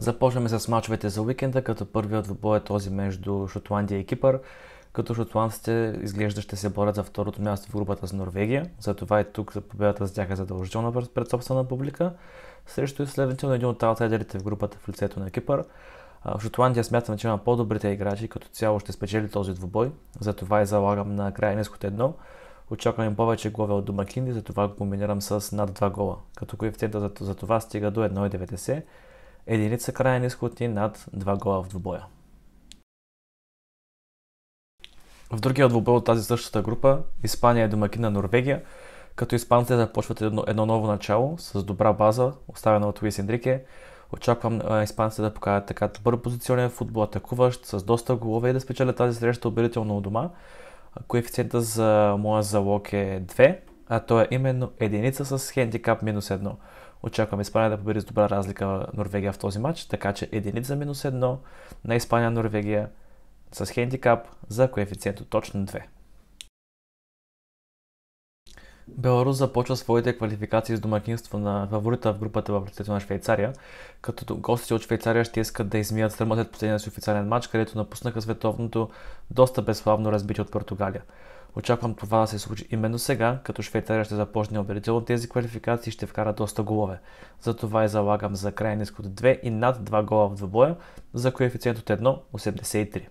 Започваме с мачовете за уикенда, като първият двубой е този между Шотландия и Кипър, като шотландците изглежда ще се борят за второто място в групата с Норвегия, затова и тук победата с тях е задължителна пред собствена публика, срещу на един от аутсайдерите в групата в лицето на Кипър. Шотландия смятам, че има по-добрите играчи, като цяло ще спечели този двубой, затова и залагам на края ниското едно. Очаквам повече голове от домакини, затова го комбинирам с над 2 гола, като коефициента за това стига до 1,90 единица крайен изход и над 2 гола в двубоя. В другия двубой от тази същата група Испания е домакин на Норвегия, като испанците започват едно, едно ново начало с добра база, оставена от Луис Енрике. Очаквам а, испанците да покажат така добър позиционен футбол, атакуващ с доста голове и да спечелят тази среща убедително у дома. Коефициента за моя залог е 2, а то е именно единица с хендикап минус 1. Очакваме Испания да победи с добра разлика Норвегия в този матч, така че единица за минус едно на Испания-Норвегия с хендикап за коефициент точно 2. Беларус започва своите квалификации с домакинство на фаворита в групата в лицето на Швейцария, като гостите от Швейцария ще искат да измият стръма след последния си официален матч, където напуснаха световното доста безславно разбитие от Португалия. Очаквам това да се случи именно сега, като Швейцария ще започне убедително тези квалификации и ще вкара доста голове. Затова и залагам за ниско от 2 и над 2 гола в двобоя за коефициент от 1,83.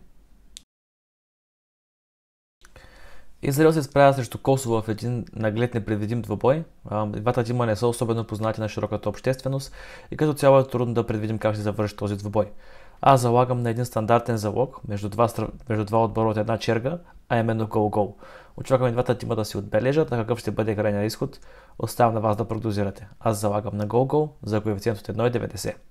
Израел се справя срещу Косово в един наглед непредвидим двобой. Двата тима не са особено познати на широката общественост и като цяло е трудно да предвидим как ще завърши този двобой аз залагам на един стандартен залог между два, между два отбора от една черга, а именно гол-гол. Очакваме двата тима да си отбележат, а какъв ще бъде крайният изход. оставам на вас да прогнозирате. Аз залагам на гол-гол за коефициент от 1,90.